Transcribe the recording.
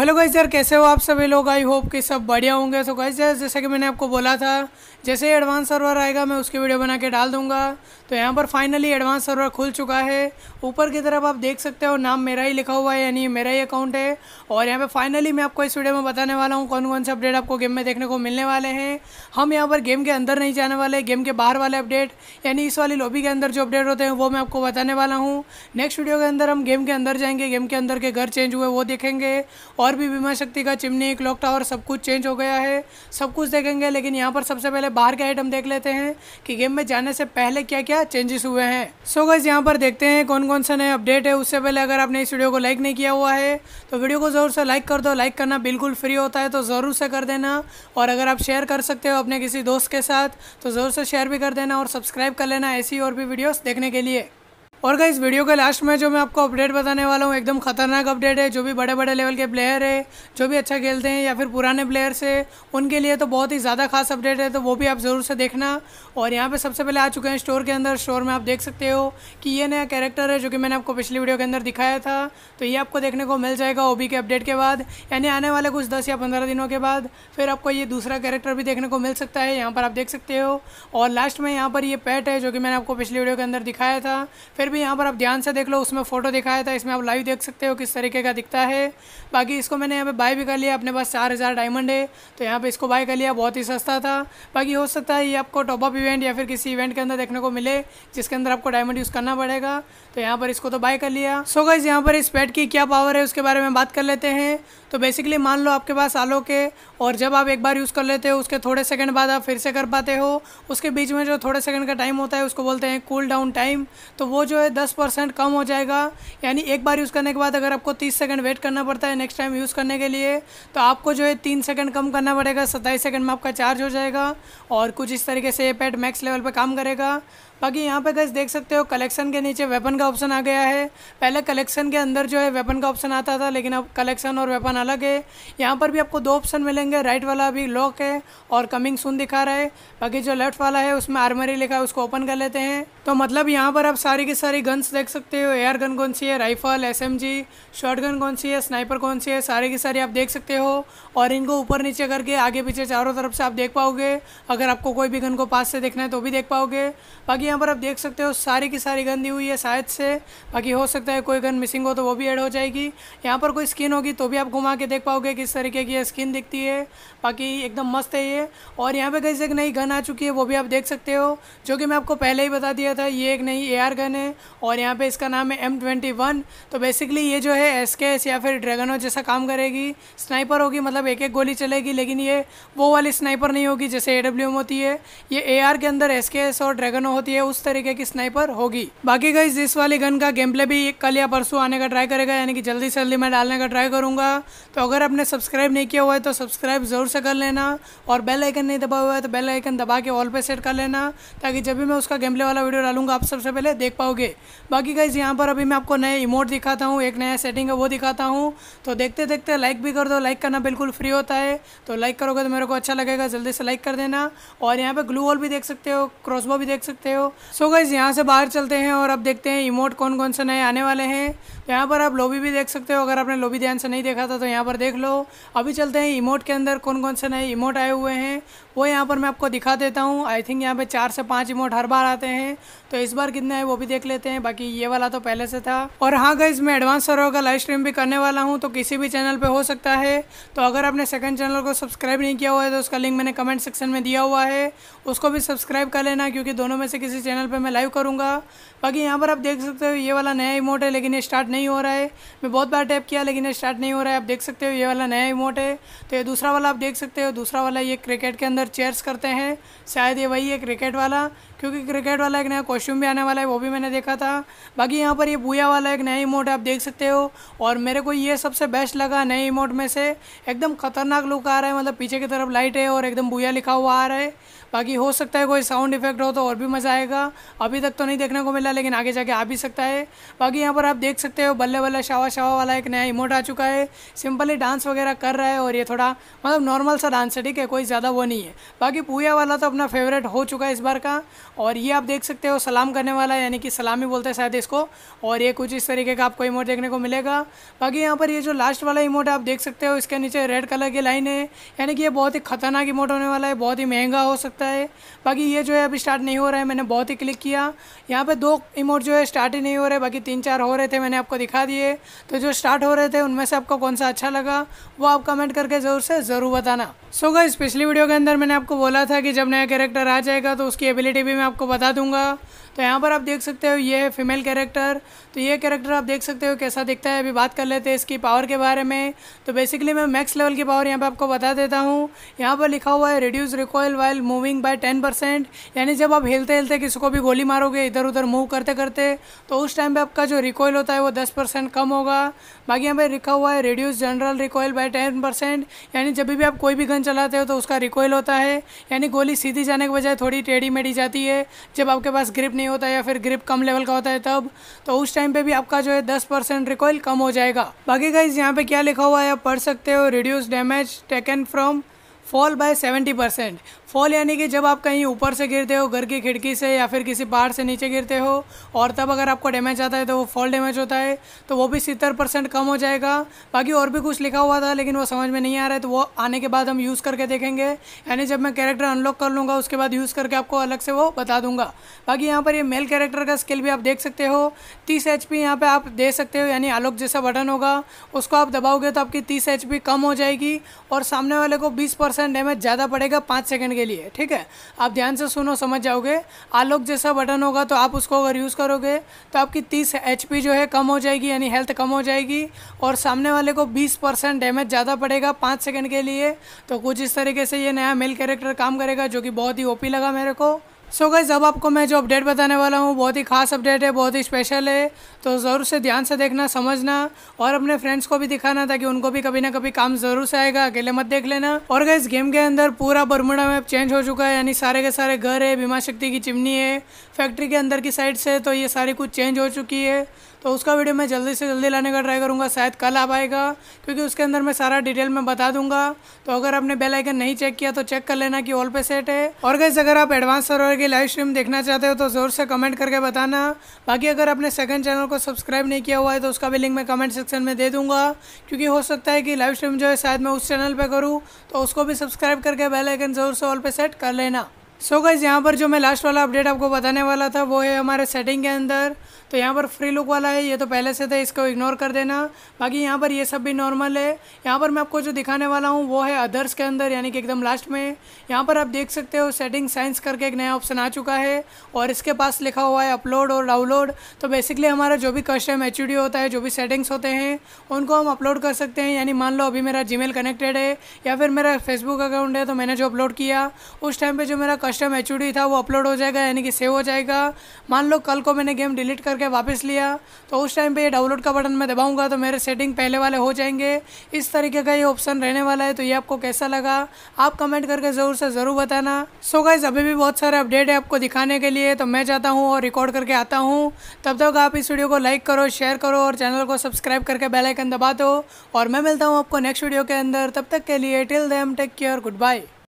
hello guys यार कैसे हो आप सभी लोग आई होप कि सब बढ़िया होंगे सो गाइस यार जैसे कि मैंने आपको बोला था जैसे ही एडवांस सर्वर आएगा मैं उसकी वीडियो बना के डाल दूंगा तो यहाँ पर फाइनली एडवांस सर्वर खुल चुका है ऊपर की तरफ आप देख सकते हो नाम मेरा ही लिखा हुआ है यानी मेरा ही अकाउंट है और यहाँ पर फाइनली मैं आपको इस वीडियो में बताने वाला हूँ कौन कौन से अपडेट आपको गेम में देखने को मिलने वाले हैं हम यहाँ पर गेम के अंदर नहीं जाने वाले गेम के बाहर वाले अपडेट यानी इस वाली लॉबी के अंदर जो अपडेट होते हैं वो मैं आपको बताने वाला हूँ नेक्स्ट वीडियो के अंदर हम गेम के अंदर जाएंगे गेम के अंदर के घर चेंज हुए वो देखेंगे और और भी बीमा शक्ति का चिमनी क्लॉक टावर सब कुछ चेंज हो गया है सब कुछ देखेंगे लेकिन यहाँ पर सबसे पहले बाहर के आइटम देख लेते हैं कि गेम में जाने से पहले क्या क्या चेंजेस हुए हैं सो गज यहाँ पर देखते हैं कौन कौन सा नए अपडेट है उससे पहले अगर आपने इस वीडियो को लाइक नहीं किया हुआ है तो वीडियो को ज़रूर से लाइक कर दो लाइक करना बिल्कुल फ्री होता है तो ज़रूर से कर देना और अगर आप शेयर कर सकते हो अपने किसी दोस्त के साथ तो ज़रूर से शेयर भी कर देना और सब्सक्राइब कर लेना ऐसी और भी वीडियोस देखने के लिए और गई इस वीडियो के लास्ट में जो मैं आपको अपडेट बताने वाला हूँ एकदम खतरनाक अपडेट है जो भी बड़े बड़े लेवल के प्लेयर है जो भी अच्छा खेलते हैं या फिर पुराने प्लेयर्स है उनके लिए तो बहुत ही ज़्यादा खास अपडेट है तो वो भी आप ज़रूर से देखना और यहाँ पे सबसे पहले आ चुके हैं स्टोर के अंदर स्टोर में आप देख सकते हो कि ये नया कैरेक्टर है जो कि मैंने आपको पिछली वीडियो के अंदर दिखाया था तो ये आपको देखने को मिल जाएगा ओ के अपडेट के बाद यानी आने वाले कुछ दस या पंद्रह दिनों के बाद फिर आपको ये दूसरा कैरेक्टर भी देखने को मिल सकता है यहाँ पर आप देख सकते हो और लास्ट में यहाँ पर ये पैट है जो कि मैंने आपको पिछली वीडियो के अंदर दिखाया था फिर भी यहाँ पर आप ध्यान से देख लो उसमें फ़ोटो दिखाया था इसमें आप लाइव देख सकते हो किस तरीके का दिखता है बाकी इसको मैंने यहाँ पे बाय भी कर लिया अपने पास चार हज़ार डायमंड है तो यहाँ पे इसको बाय कर लिया बहुत ही सस्ता था बाकी हो सकता है ये आपको टॉपअप इवेंट या फिर किसी इवेंट के अंदर देखने को मिले जिसके अंदर आपको डायमंड यूज़ करना पड़ेगा तो यहाँ पर इसको तो बाय कर लिया सो गाइज यहाँ पर इस पैड की क्या पावर है उसके बारे में बात कर लेते हैं तो बेसिकली मान लो आपके पास आलो के और जब आप एक बार यूज़ कर लेते हो उसके थोड़े सेकंड बाद आप फिर से कर पाते हो उसके बीच में जो थोड़े सेकंड का टाइम होता है उसको बोलते हैं कूल डाउन टाइम तो वो जो है दस परसेंट कम हो जाएगा यानी एक बार यूज़ करने के बाद अगर आपको तीस सेकंड वेट करना पड़ता है नेक्स्ट टाइम यूज़ करने के लिए तो आपको जो है तीन सेकंड कम करना पड़ेगा सत्ताईस सेकंड में आपका चार्ज हो जाएगा और कुछ इस तरीके से ये पैड मैक्स लेवल पर काम करेगा बाकी यहाँ पे गैस देख सकते हो कलेक्शन के नीचे वेपन का ऑप्शन आ गया है पहले कलेक्शन के अंदर जो है वेपन का ऑप्शन आता था लेकिन अब कलेक्शन और वेपन अलग है यहाँ पर भी आपको दो ऑप्शन मिलेंगे राइट वाला अभी लॉक है और कमिंग सुन दिखा रहा है बाकी जो लेफ्ट वाला है उसमें आर्मरी लिखा है उसको ओपन कर लेते हैं तो मतलब यहाँ पर आप सारी की सारी गन्स देख सकते हो एयर गन कौन सी है rifle S M G short gun कौन सी है स्नाइपर कौन सी है सारी की सारी आप देख सकते हो और इनको ऊपर नीचे करके आगे पीछे चारों तरफ से आप देख पाओगे अगर आपको कोई भी गन को पास से देखना है तो भी देख पाओगे बाकी यहाँ पर आप देख सकते हो सारी की सारी गंदी हुई है शायद से बाकी हो सकता है कोई गन मिसिंग हो तो वो भी ऐड हो जाएगी यहाँ पर कोई स्किन होगी तो भी आप घुमा के देख पाओगे किस तरीके की स्किन दिखती है बाकी एकदम मस्त है ये और यहाँ पर कैसे एक नई गन आ चुकी है वो भी आप देख सकते हो जो कि मैं आपको पहले ही बता दिया था ये एक नई ए गन है और यहाँ पर इसका नाम है एम तो बेसिकली ये जो है एस या फिर ड्रैगनो जैसा काम करेगी स्नाइपर होगी मतलब एक एक गोली चलेगी लेकिन ये वो वाली स्नाइपर नहीं होगी जैसे ए होती है ये ए के अंदर एस और ड्रैगनो होती है है उस तरीके की स्नाइपर होगी बाकी गाइज इस वाली गन का गेम प्ले भी कल या परसों आने का ट्राई करेगा यानी कि जल्दी से जल्दी मैं डालने का ट्राई करूंगा तो अगर आपने सब्सक्राइब नहीं किया हुआ है तो सब्सक्राइब ज़रूर से कर लेना और बेल आइकन नहीं दबा हुआ है तो बेल आइकन दबा के ऑल पे सेट कर लेना ताकि जब भी मैं उसका गेम प्ले वाला वीडियो डालूंगा आप सबसे पहले देख पाओगे बाकी गाइज यहाँ पर अभी मैं आपको नए इमोट दिखाता हूँ एक नया सेटिंग है वो दिखाता हूँ तो देखते देखते लाइक भी कर दो लाइक करना बिल्कुल फ्री होता है तो लाइक करोगे तो मेरे को अच्छा लगेगा जल्दी से लाइक कर देना और यहाँ पर ग्लू वॉल भी देख सकते हो क्रॉसबो भी देख सकते हो सो गाइज यहाँ से बाहर चलते हैं और अब देखते हैं इमोट कौन कौन से नए आने वाले हैं यहाँ पर आप लोबी भी देख सकते हो अगर आपने लोबी ध्यान से नहीं देखा था तो यहाँ पर देख लो अभी चलते हैं इमोट के अंदर कौन कौन से नए इमोट आए हुए हैं वो यहाँ पर मैं आपको दिखा देता हूँ आई थिंक यहाँ पर चार से पाँच इमोट हर बार आते हैं तो इस बार कितने आए वो भी देख लेते हैं बाकी ये वाला तो पहले से था और हाँ गई मैं एडवांस सर का लाइव स्ट्रीम भी करने वाला हूँ तो किसी भी चैनल पर हो सकता है तो अगर आपने सेकेंड चैनल को सब्सक्राइब नहीं किया हुआ है तो उसका लिंक मैंने कमेंट सेक्शन में दिया हुआ है उसको भी सब्सक्राइब कर लेना क्योंकि दोनों में से किसी चैनल पर मैं लाइव करूँगा बाकी यहाँ पर आप देख सकते हो ये वाला नया इमोट है लेकिन ये स्टार्ट नहीं हो रहा है मैं बहुत बार टैप किया लेकिन ये स्टार्ट नहीं हो रहा है आप देख सकते हो ये वाला नया इमोट है तो ये दूसरा वाला आप देख सकते हो दूसरा वाला ये क्रिकेट के अंदर चेयर्स करते हैं शायद ये वही है क्रिकेट वाला क्योंकि क्रिकेट वाला एक नया कॉस्ट्यूम भी आने वाला है वो भी मैंने देखा था बाकी यहाँ पर ये बुया वाला एक नया इमोट है आप देख सकते हो और मेरे को ये सबसे बेस्ट लगा नए इमोट में से एकदम खतरनाक लुक आ रहा है मतलब पीछे की तरफ लाइट है और एकदम बुया लिखा हुआ आ रहा है बाकी हो सकता है कोई साउंड इफेक्ट हो तो और भी मज़ा आएगा अभी तक तो नहीं देखने को मिला लेकिन आगे जाके आ भी सकता है बाकी यहाँ पर आप देख सकते हो बल्ले बल्ले शावा शावा वाला एक नया इमोट आ चुका है सिंपली डांस वगैरह कर रहा है और ये थोड़ा मतलब नॉर्मल सा डांस है ठीक है कोई ज़्यादा वो नहीं है बाकी पूया वाला तो अपना फेवरेट हो चुका है इस बार का और ये आप देख सकते हो सलाम करने वाला यानी कि सलामी बोलते हैं शायद इसको और ये कुछ इस तरीके का आपको इमोट देखने को मिलेगा बाकी यहाँ पर ये जो लास्ट वाला इमोट है आप देख सकते हो इसके नीचे रेड कलर की लाइन है यानी कि ये बहुत ही खतरनाक इमोट होने वाला है बहुत ही महंगा हो सकता है बाकी ये जो है अभी स्टार्ट नहीं हो रहा है मैंने बहुत ही क्लिक किया यहाँ पर दो इमोट जो है स्टार्ट ही नहीं हो रहे बाकी तीन चार हो रहे थे मैंने आपको दिखा दिए तो जो स्टार्ट हो रहे थे उनमें से आपको कौन सा अच्छा लगा वो आप कमेंट करके ज़रूर से ज़रूर बताना सो so, गई पिछली वीडियो के अंदर मैंने आपको बोला था कि जब नया कैरेक्टर आ जाएगा तो उसकी एबिलिटी भी मैं आपको बता दूंगा तो यहाँ पर आप देख सकते हो ये है फीमेल कैरेक्टर तो ये कैरेक्टर आप देख सकते हो कैसा दिखता है अभी बात कर लेते हैं इसकी पावर के बारे में तो बेसिकली मैं मैक्स लेवल की पावर यहाँ पर आपको बता देता हूँ यहाँ पर लिखा हुआ है reduce recoil while moving by ten percent यानी जब आप हिलते हिलते किसी को भी गोली मारोगे इधर उधर मूव करते करते तो उस टाइम पर आपका जो रिकॉयल होता है वो दस परसेंट कम होगा बाकी यहाँ पर लिखा हुआ है reduce general recoil by ten percent यानी जब भी आप कोई भी गन चलाते हो तो उसका रिकॉयल होता है यानी गोली सीधी जाने के बजाय थोड़ी टेढ़ी मेढ़ी जाती है चाहिए जब आपके पास ग्रिप नहीं होता या फिर ग्रिप कम लेवल का होता है तब तो उस टाइम पे भी आपका जो है दस परसेंट रिकॉयल कम हो जाएगा बाकी गाइज यहाँ पे क्या लिखा हुआ है आप पढ़ सकते हो reduce damage taken from fall by seventy percent fall यानी कि जब आप कहीं ऊपर से गिरते हो घर की खिड़की से या फिर किसी पहाड़ से नीचे गिरते हो और तब अगर आपको डैमेज आता है तो वो फॉल डैमेज होता है तो वो भी सत्तर परसेंट कम हो जाएगा बाकी और भी कुछ लिखा हुआ था लेकिन वो समझ में नहीं आ रहा है तो वो आने के बाद हम यूज़ करके देखेंगे यानी जब मैं कैरेक्टर अनलॉक कर लूँगा उसके बाद यूज़ करके आपको अलग से वो बता दूंगा बाकी यहाँ पर ये मेल कैरेक्टर का स्किल भी आप देख सकते हो तीस एच पी यहाँ पर आप दे सकते हो यानी आलोक जैसा बटन होगा उसको आप दबाओगे तो आपकी तीस एच पी कम हो जाएगी और सामने वाले को बीस परसेंट डैमेज ज़्यादा पड़ेगा पाँच सेकेंड के लिए ठीक है आप ध्यान से सुनो समझ जाओगे आलोक जैसा बटन होगा तो आप उसको अगर यूज़ करोगे तो आपकी तीस एच जो है कम हो जाएगी यानी हेल्थ कम हो जाएगी और सामने वाले को बीस परसेंट डैमेज ज़्यादा पड़ेगा पाँच सेकेंड के लिए तो कुछ इस तरीके से ये नया मेल कैरेक्टर काम करेगा जो कि बहुत ही ओपी लगा मेरे को सो so गाइज़ अब आपको मैं जो अपडेट बताने वाला हूँ बहुत ही खास अपडेट है बहुत ही स्पेशल है तो ज़रूर से ध्यान से देखना समझना और अपने फ्रेंड्स को भी दिखाना ताकि उनको भी कभी ना कभी काम ज़रूर से आएगा अकेले मत देख लेना और गाइज गेम के अंदर पूरा बरमुडा मैप चेंज हो चुका है यानी सारे के सारे घर है बीमा शक्ति की चिमनी है फैक्ट्री के अंदर की साइड से तो ये सारी कुछ चेंज हो चुकी है तो उसका वीडियो मैं जल्दी से जल्दी लाने का ट्राई करूँगा शायद कल आ पाएगा क्योंकि उसके अंदर मैं सारा डिटेल में बता दूंगा तो अगर आपने बेल आइकन नहीं चेक किया तो चेक कर लेना कि ऑल पे सेट है और गैस अगर आप एडवांस सर्वर की लाइव स्ट्रीम देखना चाहते हो तो ज़ोर से कमेंट करके बताना बाकी अगर आपने सेकंड चैनल को सब्सक्राइब नहीं किया हुआ है तो उसका भी लिंक मैं कमेंट सेक्शन में दे दूंगा क्योंकि हो सकता है कि लाइव स्ट्रीम जो है शायद मैं उस चैनल पर करूँ तो उसको भी सब्सक्राइब करके बेलाइकन ज़ोर से ऑल पे सेट कर लेना सो so यहाँ पर जो मैं लास्ट वाला अपडेट आपको बताने वाला था वो है हमारे सेटिंग के अंदर तो यहाँ पर फ्री लुक वाला है ये तो पहले से था इसको इग्नोर कर देना बाकी यहाँ पर ये सब भी नॉर्मल है यहाँ पर मैं आपको जो दिखाने वाला हूँ वो है अदर्स के अंदर यानी कि एकदम लास्ट में यहाँ पर आप देख सकते हो सेटिंग साइंस करके एक नया ऑप्शन आ चुका है और इसके पास लिखा हुआ है अपलोड और डाउनलोड तो बेसिकली हमारा जो भी कस्टम एच होता है जो भी सेटिंग्स होते हैं उनको हम अपलोड कर सकते हैं यानी मान लो अभी मेरा जी कनेक्टेड है या फिर मेरा फेसबुक अकाउंट है तो मैंने जो अपलोड किया उस टाइम पर जो मेरा कस्टम एच था वो अपलोड हो जाएगा यानी कि सेव हो जाएगा मान लो कल को मैंने गेम डिलीट कर करके वापस लिया तो उस टाइम पे ये डाउनलोड का बटन मैं दबाऊंगा तो मेरे सेटिंग पहले वाले हो जाएंगे इस तरीके का ये ऑप्शन रहने वाला है तो ये आपको कैसा लगा आप कमेंट करके ज़रूर से ज़रूर बताना सो so गाइज अभी भी बहुत सारे अपडेट है आपको दिखाने के लिए तो मैं जाता हूँ और रिकॉर्ड करके आता हूँ तब तक आप इस वीडियो को लाइक करो शेयर करो और चैनल को सब्सक्राइब करके बेलाइकन दबा दो और मैं मिलता हूँ आपको नेक्स्ट वीडियो के अंदर तब तक के लिए till then take care good bye